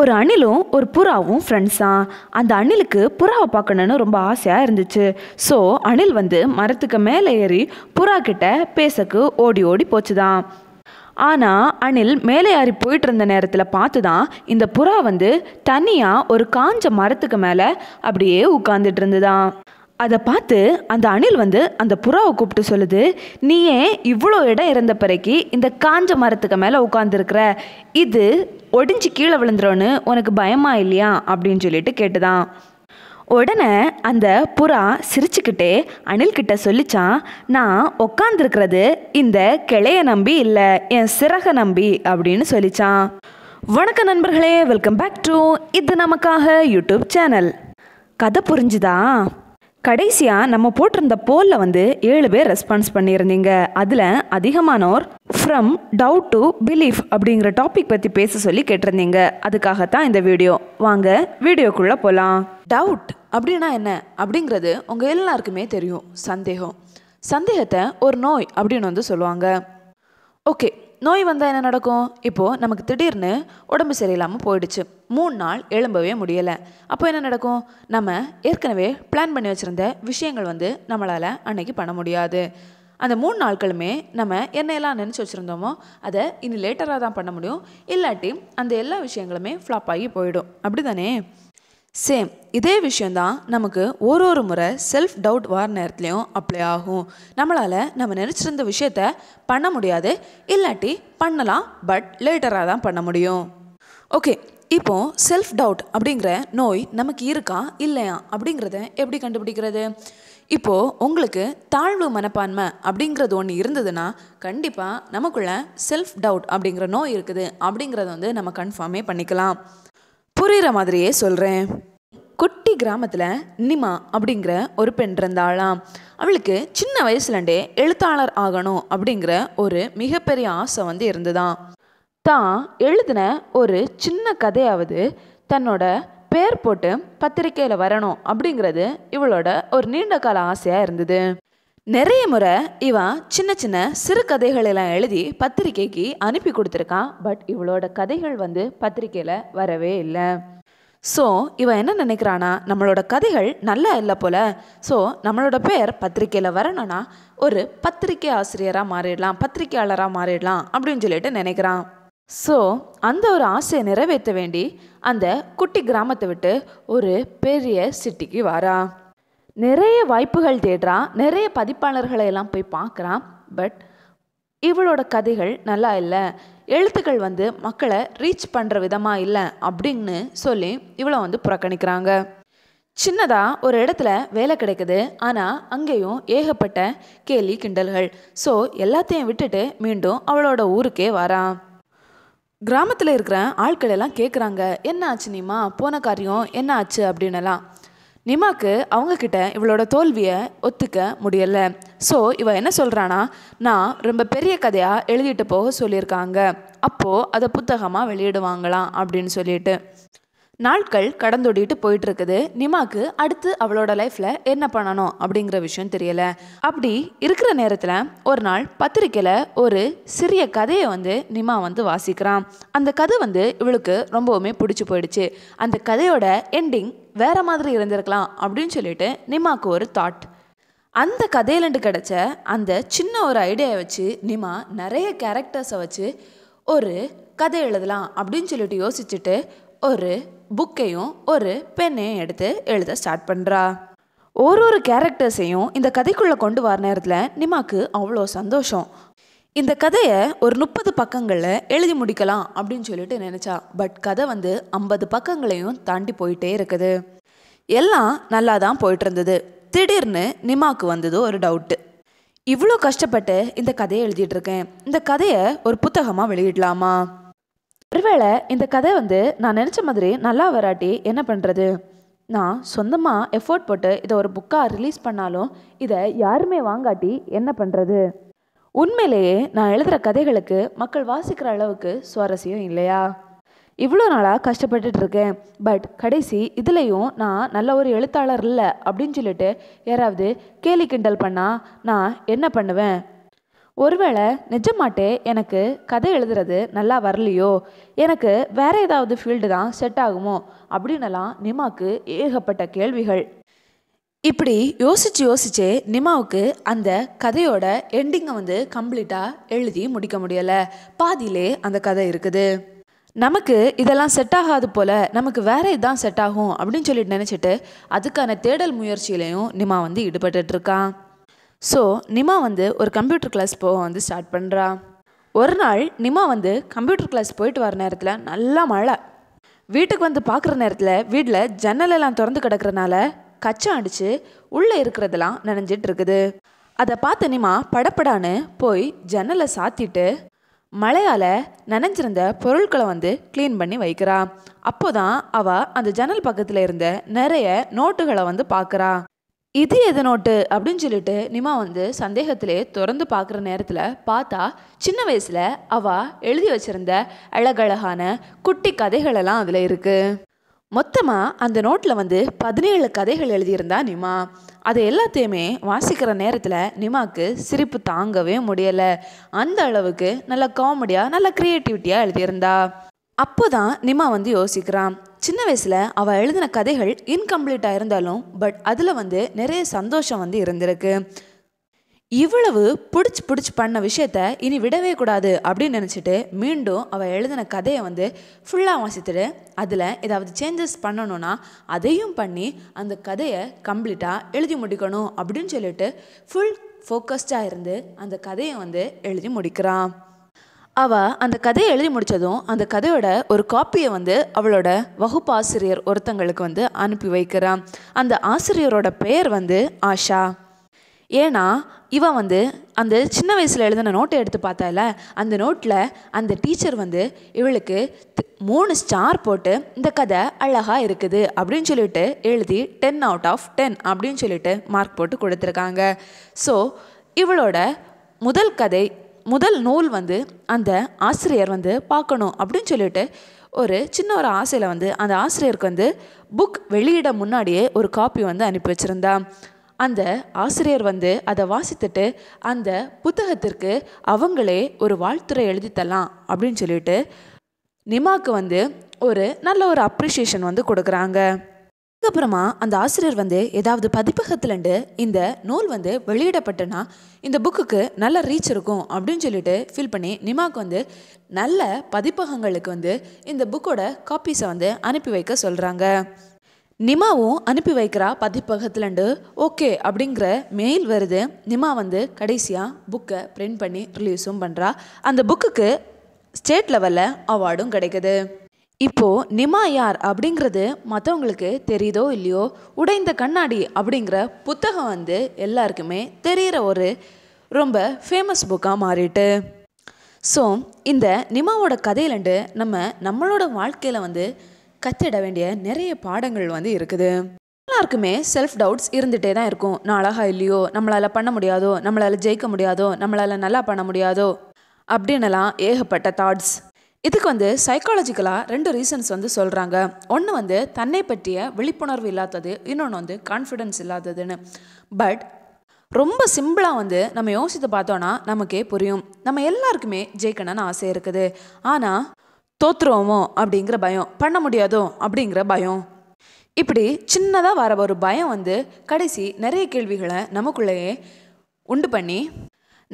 ஒரு அணிலும் ஒரு புறாவும் ஃப்ரெண்ட்ஸாம் அந்த அணிலுக்கு புறாவை பார்க்கணுன்னு ரொம்ப ஆசையாக இருந்துச்சு ஸோ அணில் வந்து மரத்துக்கு மேலே ஏறி புறா கிட்ட பேசக்கு ஓடி ஓடி போச்சு தான் ஆனால் அணில் மேலே ஏறி போயிட்டு இருந்த நேரத்தில் பார்த்து தான் இந்த புறா வந்து தனியாக ஒரு காஞ்ச மரத்துக்கு மேலே அப்படியே உட்காந்துட்டு இருந்துதான் அதை பார்த்து அந்த அணில் வந்து அந்த புறாவை கூப்பிட்டு சொல்லுது நீ ஏன் இவ்வளோ இடம் இருந்த பிறகு இந்த காஞ்ச மரத்துக்கு மேலே உட்காந்துருக்குற இது ஒடிஞ்சு கீழே விழுந்துருன்னு உனக்கு பயமா இல்லையா அப்படின்னு சொல்லிட்டு கேட்டுதான் உடனே அந்த புறா சிரிச்சுக்கிட்டே அணில்கிட்ட சொல்லிச்சான் நான் உக்காந்துருக்கிறது இந்த கிளைய நம்பி இல்லை என் சிறகை நம்பி அப்படின்னு சொல்லிச்சான் வணக்கம் நண்பர்களே வெல்கம் பேக் டு இது நமக்காக யூடியூப் சேனல் கதை புரிஞ்சுதா கடைசியாக நம்ம போட்டிருந்த போலில் வந்து ஏழு பேர் ரெஸ்பான்ஸ் பண்ணியிருந்தீங்க அதில் அதிகமானோர் ஃப்ரம் டவுட் டு பிலீஃப் அப்படிங்கிற டாபிக் பற்றி பேச சொல்லி கேட்டிருந்தீங்க அதுக்காகத்தான் இந்த வீடியோ வாங்க வீடியோக்குள்ளே போகலாம் டவுட் அப்படின்னா என்ன அப்படிங்கிறது உங்கள் எல்லாருக்குமே தெரியும் சந்தேகம் சந்தேகத்தை ஒரு நோய் அப்படின்னு வந்து சொல்லுவாங்க ஓகே நோய் வந்தால் என்ன நடக்கும் இப்போது நமக்கு திடீர்னு உடம்பு சரியில்லாமல் போயிடுச்சு மூணு நாள் எழும்பவே முடியலை அப்போ என்ன நடக்கும் நம்ம ஏற்கனவே பிளான் பண்ணி வச்சுருந்த விஷயங்கள் வந்து நம்மளால் அன்னைக்கு பண்ண முடியாது அந்த மூணு நாட்களுமே நம்ம என்னையெல்லாம் நினச்சி வச்சுருந்தோமோ அதை இனி லேட்டராக தான் பண்ண முடியும் இல்லாட்டி அந்த எல்லா விஷயங்களுமே ஃப்ளாப் ஆகி போயிடும் அப்படி தானே சேம் இதே விஷயந்தான் நமக்கு ஒரு ஒரு முறை செல்ஃப் டவுட் வர நேரத்துலையும் அப்ளை ஆகும் நம்மளால் நம்ம நினச்சிருந்த விஷயத்த பண்ண முடியாது இல்லாட்டி பண்ணலாம் பட் லேட்டராக தான் பண்ண முடியும் ஓகே இப்போ செல்ஃப் டவுட் அப்படிங்கிற நோய் நமக்கு இருக்கா இல்லையா அப்படிங்கிறத எப்படி கண்டுபிடிக்கிறது இப்போது உங்களுக்கு தாழ்வு மனப்பான்மை அப்படிங்கிறது ஒன்று இருந்ததுன்னா கண்டிப்பாக நமக்குள்ள செல்ஃப் டவுட் அப்படிங்கிற நோய் இருக்குது அப்படிங்கிறத வந்து நம்ம கன்ஃபார்மே பண்ணிக்கலாம் புரிகிற மாதிரியே சொல்கிறேன் குட்டி கிராமத்தில் நிமா அப்படிங்கிற ஒரு பெண் இருந்தாளாம் அவளுக்கு சின்ன வயசுலண்டே எழுத்தாளர் ஆகணும் அப்படிங்கிற ஒரு மிகப்பெரிய ஆசை வந்து இருந்துதான் தான் எழுதின ஒரு சின்ன கதையாவது தன்னோட பேர் போட்டு பத்திரிக்கையில் வரணும் அப்படிங்கிறது இவளோட ஒரு நீண்ட கால ஆசையாக இருந்தது நிறைய முறை இவன் சின்ன சின்ன சிறு கதைகளெல்லாம் எழுதி பத்திரிக்கைக்கு அனுப்பி கொடுத்துருக்கான் பட் இவளோட கதைகள் வந்து பத்திரிக்கையில் வரவே இல்லை ஸோ இவன் என்ன நினைக்கிறானா நம்மளோட கதைகள் நல்லா இல்லை போல் ஸோ நம்மளோட பேர் பத்திரிக்கையில் வரணும்னா ஒரு பத்திரிக்கை ஆசிரியராக மாறிடலாம் பத்திரிக்கையாளராக மாறிடலாம் அப்படின்னு சொல்லிட்டு நினைக்கிறான் ஸோ அந்த ஒரு ஆசையை நிறைவேற்ற வேண்டி அந்த குட்டி கிராமத்தை விட்டு ஒரு பெரிய சிட்டிக்கு வாரா நிறைய வாய்ப்புகள் தேடுறான் நிறைய பதிப்பாளர்களை எல்லாம் போய் பார்க்குறான் பட் இவளோட கதைகள் நல்லா இல்லை எழுத்துக்கள் வந்து மக்களை ரீச் பண்ணுற விதமாக இல்லை அப்படின்னு சொல்லி இவளை வந்து புறக்கணிக்கிறாங்க சின்னதாக ஒரு இடத்துல வேலை கிடைக்குது ஆனால் அங்கேயும் ஏகப்பட்ட கேலி கிண்டல்கள் ஸோ எல்லாத்தையும் விட்டுட்டு மீண்டும் அவளோட ஊருக்கே வரான் கிராமத்தில் இருக்கிற ஆட்கள் எல்லாம் கேட்குறாங்க என்ன ஆச்சு நீமா போன காரியம் என்ன ஆச்சு அப்படின்னலாம் நிமாக்கு அவங்கக்கிட்ட இவளோட தோல்வியை ஒத்துக்க முடியலை ஸோ இவ என்ன சொல்கிறான்னா நான் ரொம்ப பெரிய கதையாக எழுதிட்டு போக சொல்லியிருக்காங்க அப்போது அதை புத்தகமாக வெளியிடுவாங்களாம் அப்படின்னு சொல்லிட்டு நாட்கள் கடந்தோடிட்டு போயிட்டுருக்குது நிமாக்கு அடுத்து அவளோட லைஃப்பில் என்ன பண்ணணும் அப்படிங்கிற விஷயம் தெரியலை அப்படி இருக்கிற நேரத்தில் ஒரு நாள் பத்திரிக்கையில் ஒரு சிறிய கதையை வந்து நிமா வந்து வாசிக்கிறான் அந்த கதை வந்து இவளுக்கு ரொம்பவுமே பிடிச்சி போயிடுச்சு அந்த கதையோட எண்டிங் வேற மாதிரி இருந்திருக்கலாம் அப்படின்னு சொல்லிட்டு நிமாக்கு ஒரு தாட் அந்த கதையிலண்டு கிடச்ச அந்த சின்ன ஒரு ஐடியாவை வச்சு நிமா நிறைய கேரக்டர்ஸை வச்சு ஒரு கதை எழுதலாம் அப்படின்னு சொல்லிட்டு யோசிச்சுட்டு ஒரு புக்கையும் ஒரு பெண்ணையும் எடுத்து எழுத ஸ்டார்ட் பண்ணுறா ஒரு ஒரு கேரக்டர்ஸையும் இந்த கதைக்குள்ளே கொண்டு வர நேரத்தில் நிமாக்கு அவ்வளோ சந்தோஷம் இந்த கதையை ஒரு முப்பது பக்கங்களில் எழுதி முடிக்கலாம் அப்படின்னு சொல்லிட்டு நினச்சா பட் கதை வந்து ஐம்பது பக்கங்களையும் தாண்டி போயிட்டே இருக்குது எல்லாம் நல்லா தான் போயிட்டு இருந்தது திடீர்னு நிமாக்கு வந்தது ஒரு டவுட்டு இவ்வளோ கஷ்டப்பட்டு இந்த கதையை எழுதிட்டு இருக்கேன் இந்த கதையை ஒரு புத்தகமாக வெளியிடலாமா ஒருவேளை இந்த கதை வந்து நான் நினச்ச மாதிரி நல்லா வராட்டி என்ன பண்ணுறது நான் சொந்தமாக எஃபோர்ட் போட்டு இதை ஒரு புக்காக ரிலீஸ் பண்ணாலும் இதை யாருமே வாங்காட்டி என்ன பண்ணுறது உண்மையிலேயே நான் எழுதுகிற கதைகளுக்கு மக்கள் வாசிக்கிற அளவுக்கு சுவாரஸ்யம் இல்லையா இவ்வளோ நாளாக கஷ்டப்பட்டுட்டு இருக்கேன் பட் கடைசி இதுலேயும் நான் நல்ல ஒரு எழுத்தாளர் இல்லை அப்படின்னு சொல்லிட்டு யாராவது கேலி கிண்டல் பண்ணால் நான் என்ன பண்ணுவேன் ஒருவேளை நிஜமாட்டே எனக்கு கதை எழுதுறது நல்லா வரலையோ எனக்கு வேற ஏதாவது ஃபீல்டு தான் செட் ஆகுமோ அப்படின்னலாம் நிமாக்கு ஏகப்பட்ட கேள்விகள் இப்படி யோசித்து யோசிச்சே நிமாவுக்கு அந்த கதையோட எண்டிங்கை வந்து கம்ப்ளீட்டாக எழுதி முடிக்க முடியலை பாதியிலே அந்த கதை இருக்குது நமக்கு இதெல்லாம் செட் ஆகாது போல் நமக்கு வேறு இதான் செட் ஆகும் அப்படின்னு சொல்லிட்டு நினச்சிட்டு அதுக்கான தேடல் முயற்சியிலையும் நிமா வந்து இருக்கான் ஸோ நிமா வந்து ஒரு கம்ப்யூட்டர் கிளாஸ் போக வந்து ஸ்டார்ட் பண்ணுறான் ஒரு நாள் நிமா வந்து கம்ப்யூட்டர் கிளாஸ் போயிட்டு வர நேரத்தில் நல்லா மழை வீட்டுக்கு வந்து பார்க்குற நேரத்தில் வீட்டில் ஜன்னலெல்லாம் திறந்து கிடக்கிறனால கச்சம் அடிச்சு உள்ளே இருக்கிறதெல்லாம் நனைஞ்சிட்டு இருக்குது அதை பார்த்த நிமா படப்படான்னு போய் ஜன்னலை சாத்திட்டு மழையால் நனைஞ்சிருந்த பொருட்களை வந்து க்ளீன் பண்ணி வைக்கிறா அப்போ தான் அவள் அந்த ஜன்னல் பக்கத்தில் இருந்த நிறைய நோட்டுகளை வந்து பார்க்குறா இது எது நோட்டு அப்படின்னு சொல்லிட்டு நிமா வந்து சந்தேகத்திலே திறந்து பார்க்குற நேரத்தில் பார்த்தா சின்ன வயசில் அவள் எழுதி வச்சிருந்த அழகழகான குட்டி கதைகளெல்லாம் அதில் இருக்குது மொத்தமாக அந்த நோட்டில் வந்து பதினேழு கதைகள் எழுதியிருந்தா நிமா அது எல்லாத்தையுமே வாசிக்கிற நேரத்தில் நிமாக்கு சிரிப்பு தாங்கவே முடியலை அந்த அளவுக்கு நல்ல காமெடியாக நல்ல க்ரியேட்டிவிட்டியாக எழுதியிருந்தா அப்போ தான் நிமா வந்து யோசிக்கிறான் சின்ன வயசில் அவள் எழுதின கதைகள் இன்கம்ப்ளீட்டாக இருந்தாலும் பட் அதில் வந்து நிறைய சந்தோஷம் வந்து இருந்திருக்கு இவ்வளவு பிடிச்சி பிடிச்சி பண்ண விஷயத்த இனி விடவே கூடாது அப்படின்னு நினச்சிட்டு மீண்டும் அவள் எழுதின கதையை வந்து ஃபுல்லாக வாசித்துட்டு அதில் ஏதாவது சேஞ்சஸ் பண்ணணும்னா அதையும் பண்ணி அந்த கதையை கம்ப்ளீட்டாக எழுதி முடிக்கணும் அப்படின்னு சொல்லிட்டு ஃபுல் ஃபோக்கஸ்டாக இருந்து அந்த கதையை வந்து எழுதி முடிக்கிறான் அவள் அந்த கதையை எழுதி முடித்ததும் அந்த கதையோட ஒரு காப்பியை வந்து அவளோட வகுப்பாசிரியர் ஒருத்தங்களுக்கு வந்து அனுப்பி வைக்கிறான் அந்த ஆசிரியரோட பெயர் வந்து ஆஷா ஏன்னா இவன் வந்து அந்த சின்ன வயசில் எழுதின நோட்டை எடுத்து பார்த்தால அந்த நோட்டில் அந்த டீச்சர் வந்து இவளுக்கு மூணு ஸ்டார் போட்டு இந்த கதை அழகாக இருக்குது அப்படின்னு சொல்லிட்டு எழுதி டென் அவுட் ஆஃப் டென் அப்படின்னு சொல்லிட்டு மார்க் போட்டு கொடுத்துருக்காங்க ஸோ இவளோட முதல் கதை முதல் நூல் வந்து அந்த ஆசிரியர் வந்து பார்க்கணும் அப்படின்னு சொல்லிட்டு ஒரு சின்ன ஒரு ஆசையில் வந்து அந்த ஆசிரியருக்கு வந்து புக் வெளியிட முன்னாடியே ஒரு காப்பி வந்து அனுப்பி வச்சுருந்தான் அந்த ஆசிரியர் வந்து அதை வாசித்துட்டு அந்த புத்தகத்திற்கு அவங்களே ஒரு வாழ்த்துறை எழுதித்தரலாம் அப்படின்னு சொல்லிட்டு நிமாக்கு வந்து ஒரு நல்ல ஒரு அப்ரிஷியேஷன் வந்து கொடுக்குறாங்க அதுக்கப்புறமா அந்த ஆசிரியர் வந்து ஏதாவது பதிப்பகத்துலேருந்து இந்த நூல் வந்து வெளியிடப்பட்டனா இந்த புக்குக்கு நல்ல ரீச் இருக்கும் அப்படின்னு சொல்லிட்டு ஃபீல் பண்ணி நிமாக்கு வந்து நல்ல பதிப்பகங்களுக்கு வந்து இந்த புக்கோட காப்பீஸை வந்து அனுப்பி வைக்க சொல்கிறாங்க நிமாவும் அனுப்பி வைக்கிறா பதிப்பகத்துலேருந்து ஓகே அப்படிங்கிற மெயில் வருது நிமா வந்து கடைசியாக புக்கை பிரிண்ட் பண்ணி ரிலீஸும் பண்ணுறா அந்த புக்குக்கு ஸ்டேட் லெவலில் அவார்டும் கிடைக்குது இப்போது நிமா யார் அப்படிங்கிறது மற்றவங்களுக்கு தெரியுதோ இல்லையோ உடைந்த கண்ணாடி அப்படிங்கிற புத்தகம் வந்து எல்லாருக்குமே தெரிகிற ஒரு ரொம்ப ஃபேமஸ் புக்காக மாறிட்டு ஸோ இந்த நிமாவோட கதையிலண்டு நம்ம நம்மளோட வாழ்க்கையில் வந்து கத்திட வேண்டிய நிறைய பாடங்கள் வந்து இருக்குது எல்லாருக்குமே செல்ஃப் டவுட்ஸ் இருந்துகிட்டே தான் இருக்கும் நான் அழகா இல்லையோ நம்மளால் பண்ண முடியாதோ நம்மளால் ஜெயிக்க முடியாதோ நம்மளால் நல்லா பண்ண முடியாதோ அப்படின்னுலாம் ஏகப்பட்ட தாட்ஸ் இதுக்கு வந்து சைக்காலஜிக்கலாக ரெண்டு ரீசன்ஸ் வந்து சொல்கிறாங்க ஒன்று வந்து தன்னை பற்றிய விழிப்புணர்வு இல்லாதது இன்னொன்று வந்து கான்ஃபிடென்ஸ் இல்லாததுன்னு பட் ரொம்ப சிம்பிளாக வந்து நம்ம யோசித்து பார்த்தோன்னா நமக்கே புரியும் நம்ம எல்லாருக்குமே ஜெயிக்கணும்னு ஆசை இருக்குது ஆனால் தோத்துருவோமோ அப்படிங்கிற பயம் பண்ண முடியாதோ அப்படிங்கிற பயம் இப்படி சின்னதாக வர ஒரு பயம் வந்து கடைசி நிறைய கேள்விகளை நமக்குள்ளேயே உண்டு பண்ணி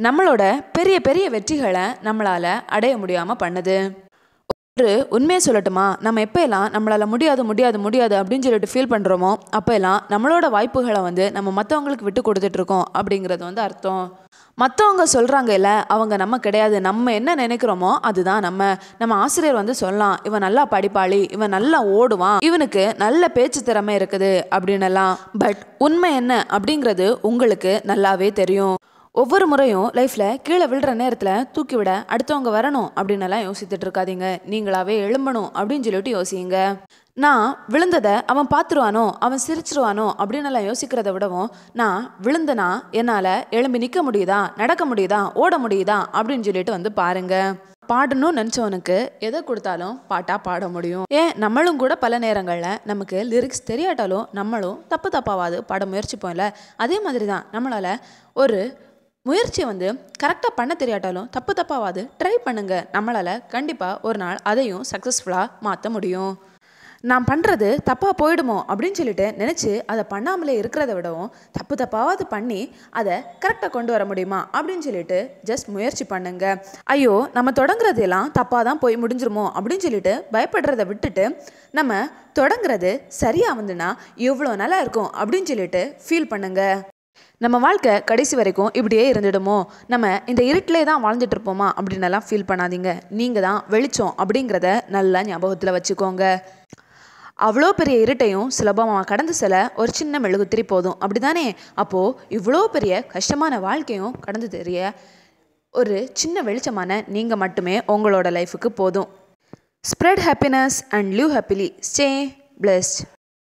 நம்மளோட பெரிய பெரிய வெற்றிகளை நம்மளால் அடைய முடியாமல் பண்ணுது ட்ரு உண்மையை சொல்லட்டுமா நம்ம எப்போயெல்லாம் நம்மளால் முடியாது முடியாது முடியாது அப்படின்னு சொல்லிட்டு ஃபீல் பண்ணுறோமோ அப்போயெல்லாம் நம்மளோட வாய்ப்புகளை வந்து நம்ம மற்றவங்களுக்கு விட்டு கொடுத்துட்ருக்கோம் அப்படிங்கிறது வந்து அர்த்தம் மற்றவங்க சொல்கிறாங்க இல்லை அவங்க நம்ம கிடையாது நம்ம என்ன நினைக்கிறோமோ அதுதான் நம்ம நம்ம ஆசிரியர் வந்து சொல்லலாம் இவன் நல்லா படிப்பாளி இவன் நல்லா ஓடுவான் இவனுக்கு நல்ல பேச்சு திறமை இருக்குது அப்படின்னலாம் பட் உண்மை என்ன அப்படிங்கிறது உங்களுக்கு நல்லாவே தெரியும் ஒவ்வொரு முறையும் லைஃப்பில் கீழே விழுற நேரத்தில் தூக்கி விட அடுத்தவங்க வரணும் அப்படின்னுலாம் யோசித்துட்டு இருக்காதீங்க நீங்களாவே எழும்பணும் அப்படின்னு சொல்லிட்டு யோசிங்க நான் விழுந்ததை அவன் பார்த்துருவானோ அவன் சிரிச்சிருவானோ அப்படின்னு எல்லாம் யோசிக்கிறத விடவும் நான் விழுந்தனா என்னால் எழும்பி நிற்க முடியுதா நடக்க முடியுதா ஓட முடியுதா அப்படின்னு சொல்லிட்டு வந்து பாருங்க பாடணும்னு நினச்சவனுக்கு எதை கொடுத்தாலும் பாட்டாக பாட முடியும் ஏன் நம்மளும் கூட பல நேரங்களில் நமக்கு லிரிக்ஸ் தெரியாட்டாலும் நம்மளும் தப்பு தப்பாவது பாட முயற்சிப்போம்ல அதே மாதிரி தான் நம்மளால் ஒரு முயற்சி வந்து கரெக்டாக பண்ண தெரியாட்டாலும் தப்பு தப்பாவது ட்ரை பண்ணுங்கள் நம்மளால் கண்டிப்பாக ஒரு நாள் அதையும் சக்ஸஸ்ஃபுல்லாக மாற்ற முடியும் நான் பண்ணுறது தப்பாக போயிடுமோ அப்படின்னு சொல்லிட்டு நினச்சி அதை பண்ணாமலே இருக்கிறத விடவும் தப்பு தப்பாவது பண்ணி அதை கரெக்டாக கொண்டு வர முடியுமா அப்படின்னு சொல்லிட்டு ஜஸ்ட் முயற்சி பண்ணுங்க ஐயோ நம்ம தொடங்குறது எல்லாம் தப்பாக தான் போய் முடிஞ்சிருமோ அப்படின்னு சொல்லிட்டு பயப்படுறத விட்டுட்டு நம்ம தொடங்குறது சரியாக வந்துன்னா எவ்வளோ நல்லா இருக்கும் அப்படின்னு சொல்லிட்டு ஃபீல் பண்ணுங்கள் நம்ம வாழ்க்கை கடைசி வரைக்கும் இப்படியே இருந்துடுமோ நம்ம இந்த இருட்டிலே தான் வாழ்ந்துட்டு இருப்போமா அப்படின்னலாம் ஃபீல் பண்ணாதீங்க நீங்கள் தான் வெளிச்சம் அப்படிங்கிறத நல்லா ஞாபகத்தில் வச்சுக்கோங்க அவ்வளோ பெரிய இருட்டையும் சுலபமாக கடந்து செல்ல ஒரு சின்ன மெழுகுத்திரி போதும் அப்படி தானே அப்போது இவ்வளோ பெரிய கஷ்டமான வாழ்க்கையும் கடந்து தெரிய ஒரு சின்ன வெளிச்சமான நீங்கள் மட்டுமே உங்களோட லைஃபுக்கு போதும் spread happiness and live happily stay blessed